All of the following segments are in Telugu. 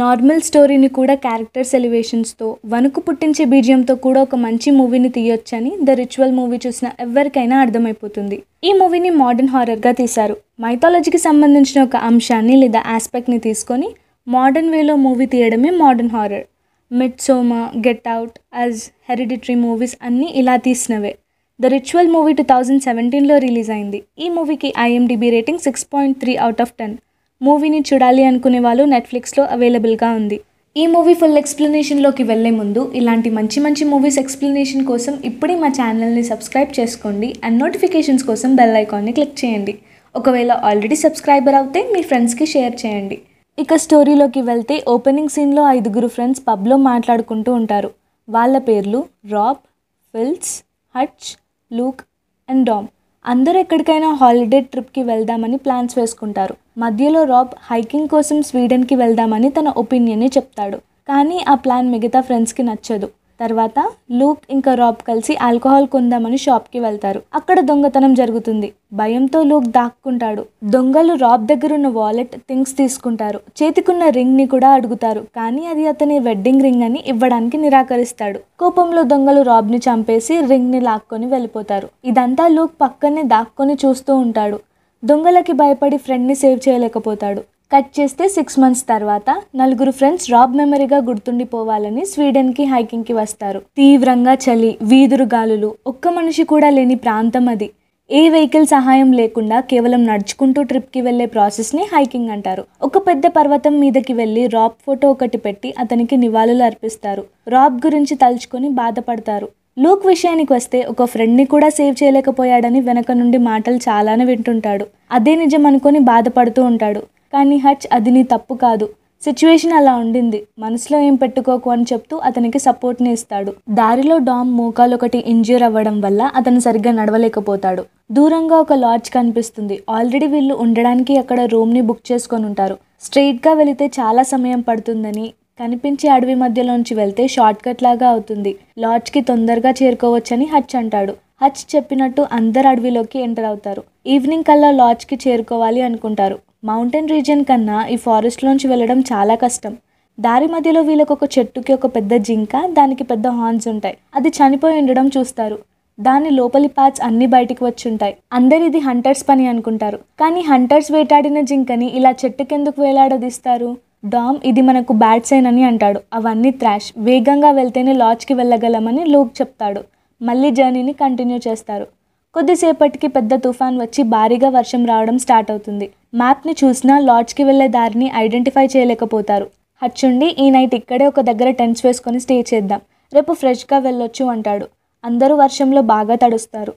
నార్మల్ స్టోరీని కూడా క్యారెక్టర్ సెలివేషన్స్తో వణుకు పుట్టించే బీజియంతో కూడా ఒక మంచి మూవీని తీయొచ్చని ద రిచువల్ మూవీ చూసిన ఎవరికైనా అర్థమైపోతుంది ఈ మూవీని మోడర్న్ హారర్గా తీశారు మైథాలజీకి సంబంధించిన ఒక అంశాన్ని లేదా ఆస్పెక్ట్ని తీసుకొని మోడర్న్ వేలో మూవీ తీయడమే modern horror Midsommar get out us hereditary movies అన్నీ ఇలా తీసినవే the ritual movie two thousand సెవెంటీన్లో రిలీజ్ అయింది ఈ మూవీకి IMDb rating six point three out of ten మూవీని చూడాలి అనుకునే వాళ్ళు నెట్ఫ్లిక్స్లో అవైలబుల్గా ఉంది ఈ మూవీ ఫుల్ ఎక్స్ప్లెనేషన్లోకి వెళ్లే ముందు ఇలాంటి మంచి మంచి మూవీస్ ఎక్స్ప్లెనేషన్ కోసం ఇప్పుడే మా ఛానల్ని సబ్స్క్రైబ్ చేసుకోండి అండ్ నోటిఫికేషన్స్ కోసం బెల్ ఐకాన్ని క్లిక్ చేయండి ఒకవేళ ఆల్రెడీ సబ్స్క్రైబర్ అవుతే మీ ఫ్రెండ్స్కి షేర్ చేయండి ఇక స్టోరీలోకి వెళ్తే ఓపెనింగ్ సీన్లో ఐదుగురు ఫ్రెండ్స్ పబ్లో మాట్లాడుకుంటూ ఉంటారు వాళ్ళ పేర్లు Rob Phil Hutch Luke and Dom అందరూ ఎక్కడికైనా హాలిడే ట్రిప్కి వెళ్దామని ప్లాన్స్ వేసుకుంటారు మధ్యలో రాబ్ హైకింగ్ కోసం స్వీడన్కి వెళ్దామని తన ఒపీనియన్ని చెప్తాడు కానీ ఆ ప్లాన్ మిగతా ఫ్రెండ్స్కి నచ్చదు తర్వాత లూక్ ఇంకా రాబ్ కలిసి ఆల్కహాల్ కొందామని షాప్కి వెళ్తారు అక్కడ దొంగతనం జరుగుతుంది భయంతో లూక్ దాక్కుంటాడు దొంగలు రాబ్ ఉన్న వాలెట్ థింగ్స్ తీసుకుంటారు చేతికున్న ని కూడా అడుగుతారు కానీ అది అతని వెడ్డింగ్ రింగ్ అని ఇవ్వడానికి నిరాకరిస్తాడు కోపంలో దొంగలు రాబ్ ని చంపేసి రింగ్ ని లాక్కొని వెళ్ళిపోతారు ఇదంతా లూక్ పక్కనే దాక్కొని చూస్తూ ఉంటాడు దొంగలకి భయపడి ఫ్రెండ్ని సేవ్ చేయలేకపోతాడు కట్ చేస్తే సిక్స్ మంత్స్ తర్వాత నలుగురు ఫ్రెండ్స్ రాబ్ మెమరీగా గుర్తుండిపోవాలని హైకింగ్ కి వస్తారు తీవ్రంగా చలి వీధురు గాలులు ఒక్క మనిషి కూడా లేని ప్రాంతం అది ఏ వెహికల్ సహాయం లేకుండా కేవలం నడుచుకుంటూ ట్రిప్కి వెళ్ళే ప్రాసెస్ని హైకింగ్ అంటారు ఒక పెద్ద పర్వతం మీదకి వెళ్ళి రాబ్ ఫోటో ఒకటి పెట్టి అతనికి నివాళులు అర్పిస్తారు రాబ్ గురించి తలుచుకొని బాధపడతారు లూక్ విషయానికి వస్తే ఒక ఫ్రెండ్ని కూడా సేవ్ చేయలేకపోయాడని వెనక నుండి మాటలు చాలానే వింటుంటాడు అదే నిజం అనుకొని బాధపడుతూ ఉంటాడు కానీ హచ్ అది నీ తప్పు కాదు సిచ్యువేషన్ అలా ఉండింది మనసులో ఏం పెట్టుకోకు అని చెప్తూ అతనికి సపోర్ట్ని ఇస్తాడు దారిలో డామ్ మోకాలు ఒకటి ఇంజ్యూర్ అవ్వడం వల్ల అతను సరిగ్గా నడవలేకపోతాడు దూరంగా ఒక లాడ్జ్ కనిపిస్తుంది ఆల్రెడీ వీళ్ళు ఉండడానికి అక్కడ రూమ్ని బుక్ చేసుకొని ఉంటారు స్ట్రెయిట్గా వెళితే చాలా సమయం పడుతుందని కనిపించే అడవి మధ్యలోంచి వెళ్తే షార్ట్ కట్ లాగా అవుతుంది లాడ్జ్కి తొందరగా చేరుకోవచ్చని హచ్ అంటాడు హచ్ చెప్పినట్టు అందరు అడవిలోకి ఎంటర్ అవుతారు ఈవినింగ్ కల్లా లాడ్జ్కి చేరుకోవాలి అనుకుంటారు మౌంటైన్ రీజియన్ కన్నా ఈ ఫారెస్ట్లోంచి వెళ్ళడం చాలా కష్టం దారి మధ్యలో వీళ్ళకి ఒక చెట్టుకి ఒక పెద్ద జింక దానికి పెద్ద హార్న్స్ ఉంటాయి అది చనిపోయి ఉండడం చూస్తారు దాని లోపలి పార్ట్స్ అన్ని బయటికి వచ్చుంటాయి అందరు ఇది హంటర్స్ పని అనుకుంటారు కానీ హంటర్స్ వేటాడిన జింకని ఇలా చెట్టుకెందుకు వేలాడదీస్తారు డామ్ ఇది మనకు బ్యాడ్ సైన్ అని అంటాడు అవన్నీ త్రాష్ వేగంగా వెళ్తేనే లాడ్జ్కి వెళ్ళగలమని లూక్ చెప్తాడు మళ్ళీ జర్నీని కంటిన్యూ చేస్తారు కొద్దిసేపటికి పెద్ద తుఫాన్ వచ్చి భారీగా వర్షం రావడం స్టార్ట్ అవుతుంది మ్యాప్ని చూసినా లాడ్జ్కి వెళ్ళే దారిని ఐడెంటిఫై చేయలేకపోతారు హచ్చుండి ఈ నైట్ ఇక్కడే ఒక దగ్గర టెన్స్ వేసుకొని స్టే చేద్దాం రేపు ఫ్రెష్గా వెళ్ళొచ్చు అంటాడు అందరూ వర్షంలో బాగా తడుస్తారు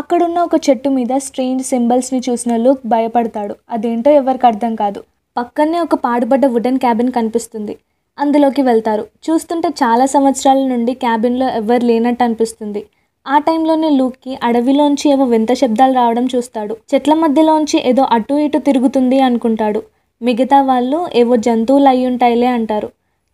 అక్కడున్న ఒక చెట్టు మీద స్ట్రేంజ్ సింబల్స్ని చూసిన లుక్ భయపడతాడు అదేంటో ఎవరికి అర్థం కాదు పక్కనే ఒక పాడుపడ్డ వుడెన్ క్యాబిన్ కనిపిస్తుంది అందులోకి వెళ్తారు చూస్తుంటే చాలా సంవత్సరాల నుండి క్యాబిన్లో ఎవరు లేనట్టు అనిపిస్తుంది ఆ టైంలోనే లూక్కి అడవిలోంచి ఏవో వింత శబ్దాలు రావడం చూస్తాడు చెట్ల మధ్యలోంచి ఏదో అటు ఇటు తిరుగుతుంది అనుకుంటాడు మిగతా వాళ్ళు ఏవో జంతువులు అయ్యుంటాయిలే అంటారు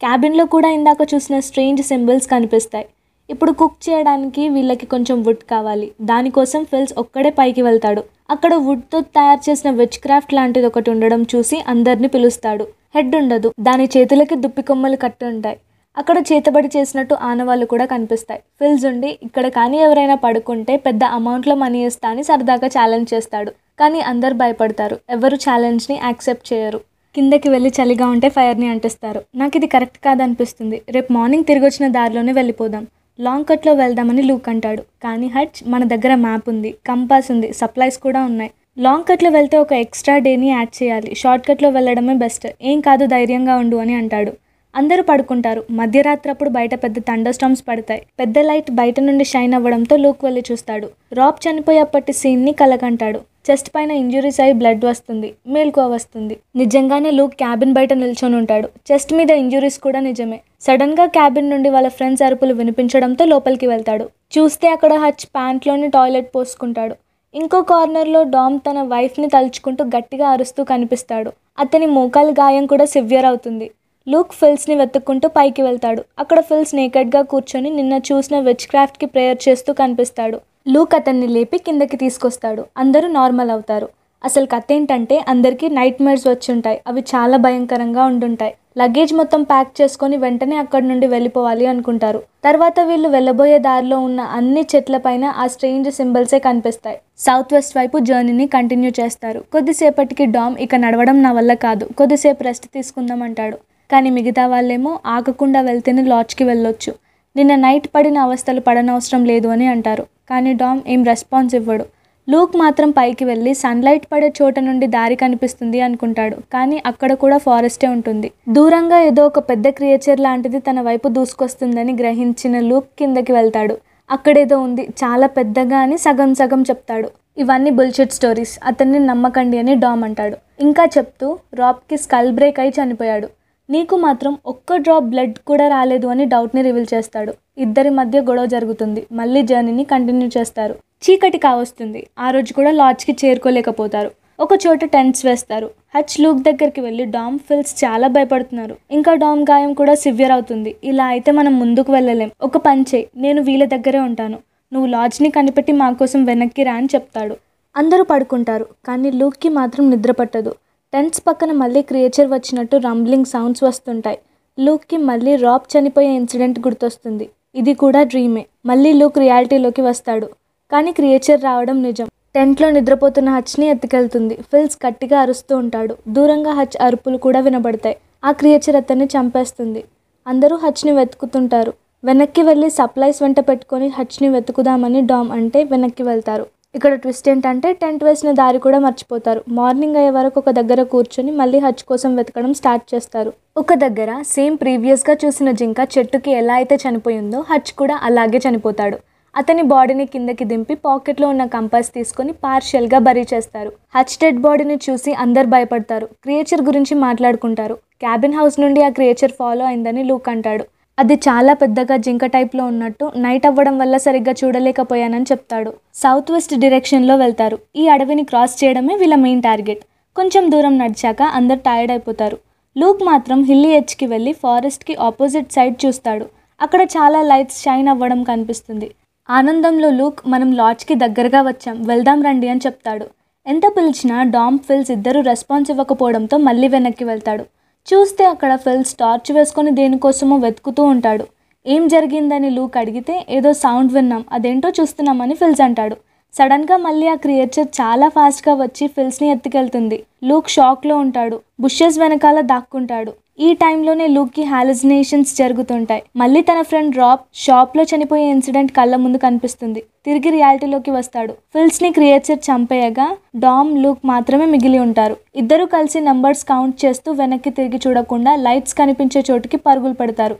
క్యాబిన్లో కూడా ఇందాక చూసిన స్ట్రేంజ్ సింబల్స్ కనిపిస్తాయి ఇప్పుడు కుక్ చేయడానికి వీళ్ళకి కొంచెం వుడ్ కావాలి దానికోసం ఫిల్స్ ఒక్కడే పైకి వెళ్తాడు అక్కడ వుడ్తో తయారు చేసిన వెజ్ క్రాఫ్ట్ లాంటిది ఒకటి ఉండడం చూసి అందరిని పిలుస్తాడు హెడ్ ఉండదు దాని చేతులకి దుప్పి కొమ్మలు కట్టి ఉంటాయి అక్కడ చేతబడి చేసినట్టు ఆనవాళ్ళు కూడా కనిపిస్తాయి ఫిల్స్ ఉండి ఇక్కడ కానీ ఎవరైనా పడుకుంటే పెద్ద అమౌంట్లో మనీ ఇస్తా అని సరదాగా ఛాలెంజ్ చేస్తాడు కానీ అందరు భయపడతారు ఎవరు ఛాలెంజ్ని యాక్సెప్ట్ చేయరు కిందకి వెళ్ళి చలిగా ఉంటే ఫైర్ని అంటిస్తారు నాకు ఇది కరెక్ట్ కాదనిపిస్తుంది రేపు మార్నింగ్ తిరిగి వచ్చిన దారిలోనే వెళ్ళిపోదాం లాంగ్ కట్లో వెళ్దామని లూక్ అంటాడు కానీ హట్ మన దగ్గర మ్యాప్ ఉంది కంపాస్ ఉంది సప్లైస్ కూడా ఉన్నాయి లాంగ్ కట్లో వెళ్తే ఒక ఎక్స్ట్రా డేని యాడ్ చేయాలి షార్ట్ కట్లో వెళ్ళడమే బెస్ట్ ఏం కాదు ధైర్యంగా ఉండు అని అంటాడు అందరూ పడుకుంటారు మధ్యరాత్రి అప్పుడు బయట పెద్ద థండర్ స్టామ్స్ పడతాయి పెద్ద లైట్ బయట నుండి షైన్ అవ్వడంతో లూక్ వెళ్ళి చూస్తాడు రాబ్ సీన్ సీన్ని కలగంటాడు చెస్ట్ పైన ఇంజురీస్ అయి బ్లడ్ వస్తుంది మేల్కో వస్తుంది నిజంగానే లూక్ క్యాబిన్ బయట నిల్చొని ఉంటాడు చెస్ట్ మీద ఇంజురీస్ కూడా నిజమే సడన్ గా క్యాబిన్ నుండి వాళ్ళ ఫ్రెండ్స్ అరుపులు వినిపించడంతో లోపలికి వెళ్తాడు చూస్తే అక్కడ హచ్ ప్యాంట్లోని టాయిలెట్ పోసుకుంటాడు ఇంకో కార్నర్లో డామ్ తన వైఫ్ని తలుచుకుంటూ గట్టిగా అరుస్తూ కనిపిస్తాడు అతని మోకాలు గాయం కూడా సివియర్ అవుతుంది లూక్ ఫిల్స్ని వెతుక్కుంటూ పైకి వెళ్తాడు అక్కడ ఫిల్స్ నేకెడ్గా కూర్చొని నిన్న చూసిన విచ్ క్రాఫ్ట్కి ప్రేయర్ చేస్తూ కనిపిస్తాడు లూక్ అతన్ని లేపి కిందకి తీసుకొస్తాడు అందరూ నార్మల్ అవుతారు అసలు కథ ఏంటంటే అందరికీ నైట్ మేర్స్ వచ్చుంటాయి అవి చాలా భయంకరంగా ఉండుంటాయి లగేజ్ మొత్తం ప్యాక్ చేసుకొని వెంటనే అక్కడి నుండి వెళ్ళిపోవాలి అనుకుంటారు తర్వాత వీళ్ళు వెళ్ళబోయే దారిలో ఉన్న అన్ని చెట్లపైన ఆ స్ట్రేంజ్ సింబల్సే కనిపిస్తాయి సౌత్ వెస్ట్ వైపు జర్నీని కంటిన్యూ చేస్తారు కొద్దిసేపటికి డామ్ ఇక నడవడం నా వల్ల కాదు కొద్దిసేపు రెస్ట్ తీసుకుందాం అంటాడు కానీ మిగతా వాళ్ళేమో ఆగకుండా వెళ్తేనే లాడ్జ్కి వెళ్ళొచ్చు నిన్న నైట్ పడిన అవస్థలు పడనవసరం లేదు అని అంటారు కానీ డామ్ ఏం రెస్పాన్స్ ఇవ్వడు లూక్ మాత్రం పైకి వెళ్ళి సన్లైట్ పడే చోట నుండి దారి కనిపిస్తుంది అనుకుంటాడు కానీ అక్కడ కూడా ఫారెస్టే ఉంటుంది దూరంగా ఏదో ఒక పెద్ద క్రియేచర్ లాంటిది తన వైపు దూసుకొస్తుందని గ్రహించిన లూక్ కిందకి వెళ్తాడు అక్కడేదో ఉంది చాలా పెద్దగా అని సగం సగం చెప్తాడు ఇవన్నీ బుల్చెట్ స్టోరీస్ అతన్ని నమ్మకండి అని డామ్ అంటాడు ఇంకా చెప్తూ రాప్కి స్కల్ బ్రేక్ అయి చనిపోయాడు నీకు మాత్రం ఒక్క డ్రాప్ బ్లడ్ కూడా రాలేదు అని డౌట్ని రివీల్ చేస్తాడు ఇద్దరి మధ్య గొడవ జరుగుతుంది మళ్ళీ జర్నీని కంటిన్యూ చేస్తారు చీకటి కావస్తుంది ఆ రోజు కూడా లాడ్జ్కి చేరుకోలేకపోతారు ఒక చోట టెంట్స్ వేస్తారు హచ్ లూక్ దగ్గరికి వెళ్ళి డామ్ ఫిల్స్ చాలా భయపడుతున్నారు ఇంకా డామ్ గాయం కూడా సివియర్ అవుతుంది ఇలా అయితే మనం ముందుకు వెళ్ళలేం ఒక పంచే నేను వీళ్ళ దగ్గరే ఉంటాను నువ్వు లాడ్జ్ని కనిపెట్టి మా కోసం వెనక్కి రా అని చెప్తాడు అందరూ పడుకుంటారు కానీ లూక్కి మాత్రం నిద్ర పట్టదు టెన్స్ పక్కన మళ్ళీ క్రియేచర్ వచ్చినట్టు రంబ్లింగ్ సౌండ్స్ వస్తుంటాయి లూక్కి మళ్ళీ రాప్ చనిపోయే ఇన్సిడెంట్ గుర్తొస్తుంది ఇది కూడా డ్రీమే మళ్ళీ లూక్ రియాలిటీలోకి వస్తాడు కానీ క్రియేచర్ రావడం నిజం టెంట్లో నిద్రపోతున్న హచ్ని ఎత్తుకెళ్తుంది ఫిల్స్ గట్టిగా అరుస్తూ ఉంటాడు దూరంగా హచ్ అరుపులు కూడా వినబడతాయి ఆ క్రియేచర్ అతన్ని చంపేస్తుంది అందరూ హచ్ని వెతుకుతుంటారు వెనక్కి వెళ్ళి సప్లైస్ వెంట పెట్టుకొని హచ్ని వెతుకుదామని డామ్ అంటే వెనక్కి వెళ్తారు ఇక్కడ ట్విస్ట్ ఏంటంటే టెంట్ వేసిన దారి కూడా మర్చిపోతారు మార్నింగ్ అయ్యే వరకు ఒక దగ్గర కూర్చొని మళ్ళీ హజ్ కోసం వెతకడం స్టార్ట్ చేస్తారు ఒక దగ్గర సేమ్ ప్రీవియస్గా చూసిన జింక చెట్టుకి ఎలా అయితే చనిపోయిందో హజ్ కూడా అలాగే చనిపోతాడు అతని బాడీని కిందకి దింపి పాకెట్లో ఉన్న కంపాస్ తీసుకొని పార్షియల్గా బరీ చేస్తారు హచ్ డెడ్ బాడీని చూసి అందరు భయపడతారు క్రియేచర్ గురించి మాట్లాడుకుంటారు క్యాబిన్ హౌస్ నుండి ఆ క్రియేచర్ ఫాలో అయిందని లూక్ అంటాడు అది చాలా పెద్దగా జింక టైప్లో ఉన్నట్టు నైట్ అవ్వడం వల్ల సరిగ్గా చూడలేకపోయానని చెప్తాడు సౌత్ వెస్ట్ డిరెక్షన్లో వెళ్తారు ఈ అడవిని క్రాస్ చేయడమే వీళ్ళ మెయిన్ టార్గెట్ కొంచెం దూరం నడిచాక అందరు టైర్డ్ అయిపోతారు లూక్ మాత్రం హిల్లీ హెచ్కి వెళ్ళి ఫారెస్ట్కి ఆపోజిట్ సైడ్ చూస్తాడు అక్కడ చాలా లైట్స్ షైన్ అవ్వడం కనిపిస్తుంది ఆనందంలో లూక్ మనం లాడ్జ్కి దగ్గరగా వచ్చాం వెళ్దాం రండి అని చెప్తాడు ఎంత పిలిచినా డామ్ ఫిల్స్ ఇద్దరు రెస్పాన్స్ ఇవ్వకపోవడంతో మళ్ళీ వెనక్కి వెళ్తాడు చూస్తే అక్కడ ఫిల్స్ టార్చ్ వేసుకొని దేనికోసమో వెతుకుతూ ఉంటాడు ఏం జరిగిందని లూక్ అడిగితే ఏదో సౌండ్ విన్నాం అదేంటో చూస్తున్నామని ఫిల్స్ అంటాడు సడన్గా మళ్ళీ ఆ క్రియేచర్ చాలా ఫాస్ట్గా వచ్చి ఫిల్స్ని ఎత్తుకెళ్తుంది లూక్ షాక్లో ఉంటాడు బుషెస్ వెనకాల దాక్కుంటాడు ఈ టైంలోనే కి హాలుజినేషన్స్ జరుగుతుంటాయి మళ్ళీ తన ఫ్రెండ్ షాప్ లో చనిపోయే ఇన్సిడెంట్ కళ్ళ ముందు కనిపిస్తుంది తిరిగి రియాలిటీలోకి వస్తాడు ని క్రియేచర్ చంపేయగా డామ్ లుక్ మాత్రమే మిగిలి ఉంటారు ఇద్దరు కలిసి నంబర్స్ కౌంట్ చేస్తూ వెనక్కి తిరిగి చూడకుండా లైట్స్ కనిపించే చోటుకి పరుగులు పెడతారు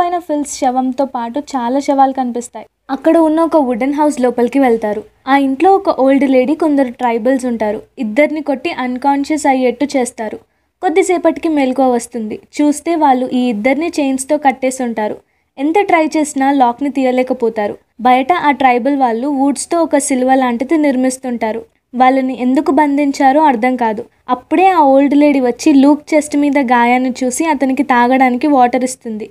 పైన ఫిల్స్ శవంతో పాటు చాలా శవాలు కనిపిస్తాయి అక్కడ ఉన్న ఒక వుడెన్ హౌస్ లోపలికి వెళ్తారు ఆ ఇంట్లో ఒక ఓల్డ్ లేడీ కొందరు ట్రైబల్స్ ఉంటారు ఇద్దరిని కొట్టి అన్కాన్షియస్ అయ్యేట్టు చేస్తారు కొద్దిసేపటికి మెలకువ వస్తుంది చూస్తే వాళ్ళు ఈ ఇద్దరిని చైన్స్తో కట్టేసి ఉంటారు ఎంత ట్రై చేసినా లాక్ని తీయలేకపోతారు బయట ఆ ట్రైబల్ వాళ్ళు వుడ్స్తో ఒక సిల్వ లాంటిది నిర్మిస్తుంటారు వాళ్ళని ఎందుకు బంధించారో అర్థం కాదు అప్పుడే ఆ ఓల్డ్ లేడీ వచ్చి లూక్ చెస్ట్ మీద గాయాన్ని చూసి అతనికి తాగడానికి వాటర్ ఇస్తుంది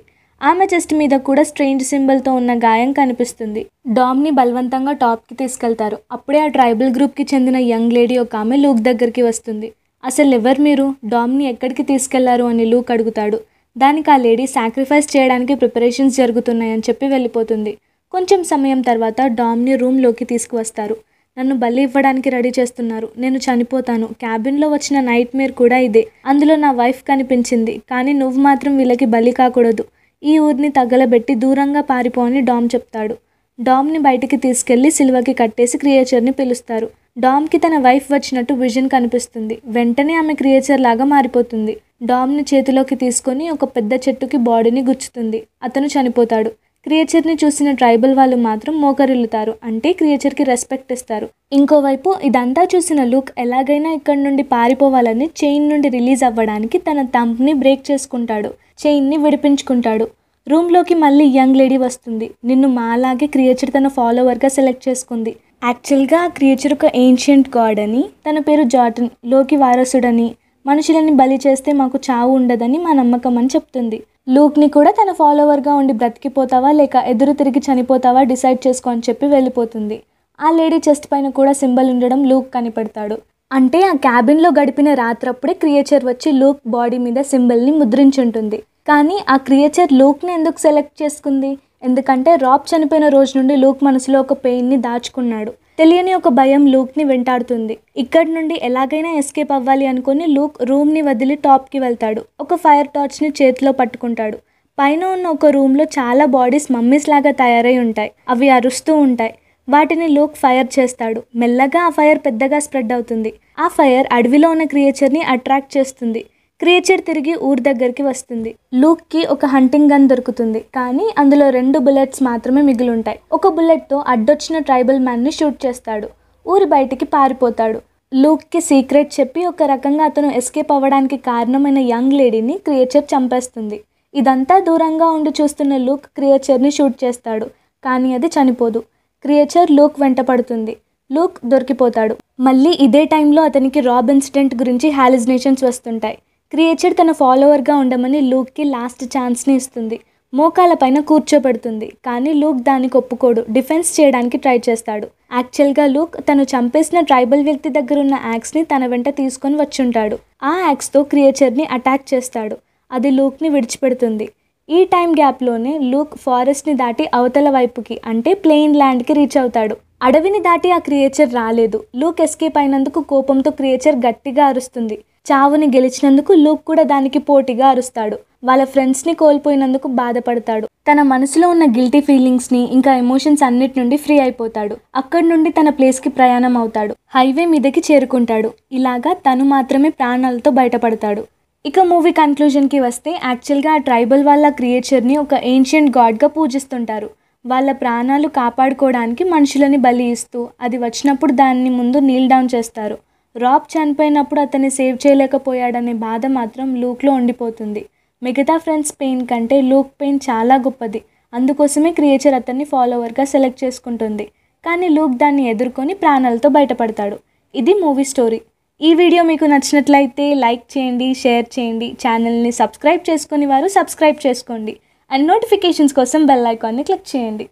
ఆమె చెస్ట్ మీద కూడా స్ట్రేంజ్ సింబల్తో ఉన్న గాయం కనిపిస్తుంది డామ్ని బలవంతంగా టాప్కి తీసుకెళ్తారు అప్పుడే ఆ ట్రైబల్ గ్రూప్కి చెందిన యంగ్ లేడీ ఒక ఆమె లూక్ దగ్గరికి వస్తుంది అసలు ఎవరు మీరు డామ్ని ఎక్కడికి తీసుకెళ్లారు అని లూక్ అడుగుతాడు దానికి ఆ లేడీ సాక్రిఫైస్ చేయడానికి ప్రిపరేషన్స్ జరుగుతున్నాయని చెప్పి వెళ్ళిపోతుంది కొంచెం సమయం తర్వాత డామ్ని రూమ్లోకి తీసుకువస్తారు నన్ను బలి ఇవ్వడానికి రెడీ చేస్తున్నారు నేను చనిపోతాను క్యాబిన్లో వచ్చిన నైట్ మేర్ కూడా ఇదే అందులో నా వైఫ్ కనిపించింది కానీ నువ్వు మాత్రం వీళ్ళకి బలి కాకూడదు ఈ ఊరిని తగలబెట్టి దూరంగా పారిపోని డామ్ చెప్తాడు డామ్ని బయటికి తీసుకెళ్లి సిల్వకి కట్టేసి క్రియేచర్ని పిలుస్తారు డామ్కి తన వైఫ్ వచ్చినట్టు విజన్ కనిపిస్తుంది వెంటనే ఆమె క్రియేచర్ లాగా మారిపోతుంది డామ్ని చేతిలోకి తీసుకొని ఒక పెద్ద చెట్టుకి బాడీని గుచ్చుతుంది అతను చనిపోతాడు క్రియేచర్ని చూసిన ట్రైబల్ వాళ్ళు మాత్రం మోకరిల్లుతారు అంటే క్రియేచర్కి రెస్పెక్ట్ ఇస్తారు ఇంకోవైపు ఇదంతా చూసిన లుక్ ఎలాగైనా ఇక్కడి నుండి పారిపోవాలని చైన్ నుండి రిలీజ్ అవ్వడానికి తన తంప్ని బ్రేక్ చేసుకుంటాడు చైన్ని విడిపించుకుంటాడు రూమ్లోకి మళ్ళీ యంగ్ లేడీ వస్తుంది నిన్ను మాలాగే క్రియేచర్ తన ఫాలోవర్గా సెలెక్ట్ చేసుకుంది యాక్చువల్గా ఆ క్రియేచర్ ఒక ఏన్షియంట్ గాడ్ అని తన పేరు జాటన్ లోకి వారసుడని మనుషులని బలి చేస్తే మాకు చావు ఉండదని మా నమ్మకం అని చెప్తుంది లూక్ని కూడా తన ఫాలోవర్గా ఉండి బ్రతికిపోతావా లేక ఎదురు తిరిగి చనిపోతావా డిసైడ్ చేసుకో అని చెప్పి వెళ్ళిపోతుంది ఆ లేడీ చెస్ట్ పైన కూడా సింబల్ ఉండడం లూక్ కనిపెడతాడు అంటే ఆ క్యాబిన్లో గడిపిన రాత్రప్పుడే క్రియేచర్ వచ్చి లూక్ బాడీ మీద సింబల్ని ముద్రించుంటుంది కానీ ఆ క్రియేచర్ లూక్ని ఎందుకు సెలెక్ట్ చేసుకుంది ఎందుకంటే రాబ్ చనిపోయిన రోజు నుండి లూక్ మనసులో ఒక పెయిన్ని దాచుకున్నాడు తెలియని ఒక భయం లూక్ని వెంటాడుతుంది ఇక్కడి నుండి ఎలాగైనా ఎస్కేప్ అవ్వాలి అనుకుని లూక్ రూమ్ని వదిలి టాప్కి వెళ్తాడు ఒక ఫైర్ టార్చ్ని చేతిలో పట్టుకుంటాడు పైన ఉన్న ఒక రూమ్లో చాలా బాడీస్ మమ్మీస్ లాగా తయారై ఉంటాయి అవి అరుస్తూ ఉంటాయి వాటిని లూక్ ఫైర్ చేస్తాడు మెల్లగా ఆ ఫైర్ పెద్దగా స్ప్రెడ్ అవుతుంది ఆ ఫైర్ అడవిలో ఉన్న క్రియేచర్ని అట్రాక్ట్ చేస్తుంది క్రియేచర్ తిరిగి ఊరి దగ్గరికి వస్తుంది కి ఒక హంటింగ్ గన్ దొరుకుతుంది కానీ అందులో రెండు బుల్లెట్స్ మాత్రమే మిగిలి ఉంటాయి ఒక బుల్లెట్ తో అడ్డొచ్చిన ట్రైబల్ మ్యాన్ ని షూట్ చేస్తాడు ఊరి బయటికి పారిపోతాడు కి సీక్రెట్ చెప్పి ఒక రకంగా అతను ఎస్కేప్ అవ్వడానికి కారణమైన యంగ్ లేడీని క్రియేచర్ చంపేస్తుంది ఇదంతా దూరంగా ఉండి చూస్తున్న లూక్ క్రియేచర్ని షూట్ చేస్తాడు కానీ అది చనిపోదు క్రియేచర్ లూక్ వెంట పడుతుంది లూక్ దొరికిపోతాడు మళ్ళీ ఇదే టైంలో అతనికి రాబ్ ఇన్సిడెంట్ గురించి హాలిజినేషన్స్ వస్తుంటాయి క్రియేచర్ తన ఫాలోవర్గా ఉండమని లూక్కి లాస్ట్ ఛాన్స్ని ఇస్తుంది మోకాల పైన కూర్చోబెడుతుంది కానీ లూక్ దానికి ఒప్పుకోడు డిఫెన్స్ చేయడానికి ట్రై చేస్తాడు యాక్చువల్గా లూక్ తను చంపేసిన ట్రైబల్ వ్యక్తి దగ్గర ఉన్న యాక్స్ని తన వెంట తీసుకొని వచ్చుంటాడు ఆ యాక్స్తో క్రియేచర్ని అటాక్ చేస్తాడు అది లూక్ని విడిచిపెడుతుంది ఈ టైం గ్యాప్లోనే లూక్ ఫారెస్ట్ని దాటి అవతల వైపుకి అంటే ప్లెయిన్ ల్యాండ్కి రీచ్ అవుతాడు అడవిని దాటి ఆ క్రియేచర్ రాలేదు లూక్ ఎస్కేప్ అయినందుకు కోపంతో క్రియేచర్ గట్టిగా అరుస్తుంది చావుని గెలిచినందుకు లూక్ కూడా దానికి పోటీగా అరుస్తాడు వాళ్ళ ఫ్రెండ్స్ని కోల్పోయినందుకు బాధపడతాడు తన మనసులో ఉన్న గిల్టీ ఫీలింగ్స్ని ఇంకా ఎమోషన్స్ అన్నిటి నుండి ఫ్రీ అయిపోతాడు అక్కడి నుండి తన ప్లేస్కి ప్రయాణం అవుతాడు హైవే మీదకి చేరుకుంటాడు ఇలాగా తను మాత్రమే ప్రాణాలతో బయటపడతాడు ఇక మూవీ కన్క్లూజన్కి వస్తే యాక్చువల్గా ఆ ట్రైబల్ వాళ్ళ క్రియేచర్ని ఒక ఏన్షియంట్ గాడ్గా పూజిస్తుంటారు వాళ్ళ ప్రాణాలు కాపాడుకోవడానికి మనుషులని బలి ఇస్తూ అది వచ్చినప్పుడు దాన్ని ముందు నీల్ డౌన్ చేస్తారు రాబ్ చనిపోయినప్పుడు అతన్ని సేవ్ చేయలేకపోయాడనే బాధ మాత్రం లూక్లో ఉండిపోతుంది మిగతా ఫ్రెండ్స్ పెయిన్ కంటే లూక్ పెయిన్ చాలా గొప్పది అందుకోసమే క్రియేచర్ అతన్ని ఫాలోవర్గా సెలెక్ట్ చేసుకుంటుంది కానీ లూక్ దాన్ని ఎదుర్కొని ప్రాణాలతో బయటపడతాడు ఇది మూవీ స్టోరీ ఈ వీడియో మీకు నచ్చినట్లయితే లైక్ చేయండి షేర్ చేయండి ఛానల్ని సబ్స్క్రైబ్ చేసుకుని వారు సబ్స్క్రైబ్ చేసుకోండి అండ్ నోటిఫికేషన్స్ కోసం బెల్ ఐకాన్ని క్లిక్ చేయండి